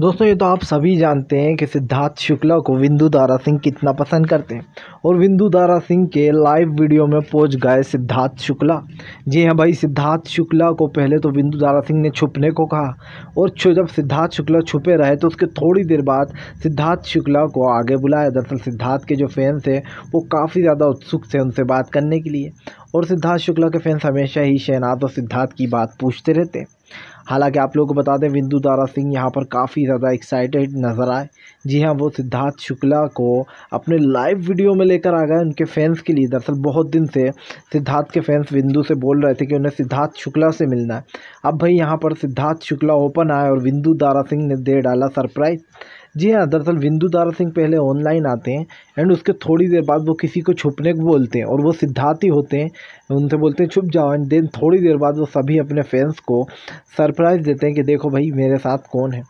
दोस्तों ये तो आप सभी जानते हैं कि सिद्धार्थ शुक्ला को विंदु दारा सिंह कितना पसंद करते हैं और विंदु दारा सिंह के लाइव वीडियो में पहुंच गए सिद्धार्थ शुक्ला जी हाँ भाई सिद्धार्थ शुक्ला को पहले तो विंदु दारा सिंह ने छुपने को कहा और जब सिद्धार्थ शुक्ला छुपे रहे तो उसके थोड़ी देर बाद सिद्धार्थ शुक्ला को आगे बुलाया दरअसल सिद्धार्थ के जो फैंस हैं वो काफ़ी ज़्यादा उत्सुक थे उनसे बात करने के लिए और सिद्धार्थ शुक्ला के फैंस हमेशा ही शहनाज और सिद्धार्थ की बात पूछते रहते हैं हालांकि आप लोगों को बता दें विंदु दारा सिंह यहाँ पर काफ़ी ज़्यादा एक्साइटेड नज़र आए जी हाँ वो सिद्धार्थ शुक्ला को अपने लाइव वीडियो में लेकर आ गए उनके फैंस के लिए दरअसल बहुत दिन से सिद्धार्थ के फैंस बिंदु से बोल रहे थे कि उन्हें सिद्धार्थ शुक्ला से मिलना है अब भाई यहाँ पर सिद्धार्थ शुक्ला ओपन आए और बिंदु दारा सिंह ने दे डाला सरप्राइज़ जी हाँ दरअसल विंदु दारा सिंह पहले ऑनलाइन आते हैं एंड उसके थोड़ी देर बाद वो किसी को छुपने को बोलते हैं और वो सिद्धार्थ ही होते हैं उनसे बोलते हैं छुप जाओ एंड देन थोड़ी देर बाद वो सभी अपने फैंस को सरप्राइज़ देते हैं कि देखो भाई मेरे साथ कौन है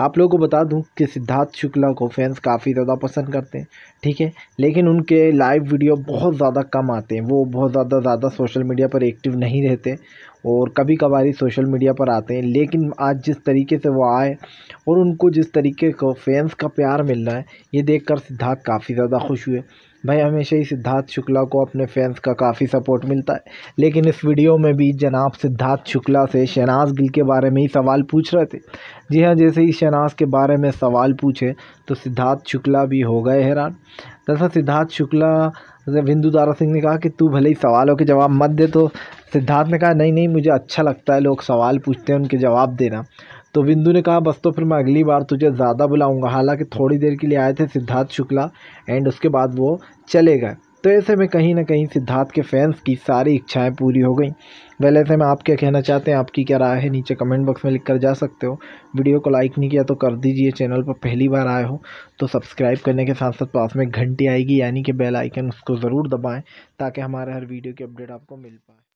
आप लोगों को बता दूं कि सिद्धार्थ शुक्ला को फैंस काफ़ी ज़्यादा पसंद करते हैं ठीक है लेकिन उनके लाइव वीडियो बहुत ज़्यादा कम आते हैं वो बहुत ज़्यादा ज़्यादा सोशल मीडिया पर एक्टिव नहीं रहते और कभी कभार ही सोशल मीडिया पर आते हैं लेकिन आज जिस तरीके से वो आए और उनको जिस तरीके को फैंस का प्यार मिल रहा है ये देखकर सिद्धार्थ काफ़ी ज़्यादा खुश हुए भाई हमेशा ही सिद्धार्थ शुक्ला को अपने फैंस का काफ़ी सपोर्ट मिलता है लेकिन इस वीडियो में भी जनाब सिद्धार्थ शुक्ला से शहनाज गिल के बारे में ही सवाल पूछ रहे थे जी हाँ जैसे ही शहनाज के बारे में सवाल पूछे तो सिद्धार्थ शुक्ला भी हो गए हैरान दरअसल सिद्धार्थ शुक्ला विंदु दारा सिंह ने कहा कि तू भले ही सवालों के जवाब मत दे तो सिद्धार्थ ने कहा नहीं नहीं मुझे अच्छा लगता है लोग सवाल पूछते हैं उनके जवाब देना तो बिंदु ने कहा बस तो फिर मैं अगली बार तुझे ज़्यादा बुलाऊंगा हालांकि थोड़ी देर के लिए आए थे सिद्धार्थ शुक्ला एंड उसके बाद वो चले गए तो ऐसे में कहीं ना कहीं सिद्धार्थ के फैंस की सारी इच्छाएं पूरी हो गई वह ऐसे में आप क्या कहना चाहते हैं आपकी क्या राय है नीचे कमेंट बॉक्स में लिख कर जा सकते हो वीडियो को लाइक नहीं किया तो कर दीजिए चैनल पर पहली बार आए हो तो सब्सक्राइब करने के साथ साथ पास में घंटी आएगी यानी कि बेल आइकन उसको ज़रूर दबाएँ ताकि हमारे हर वीडियो की अपडेट आपको मिल पाए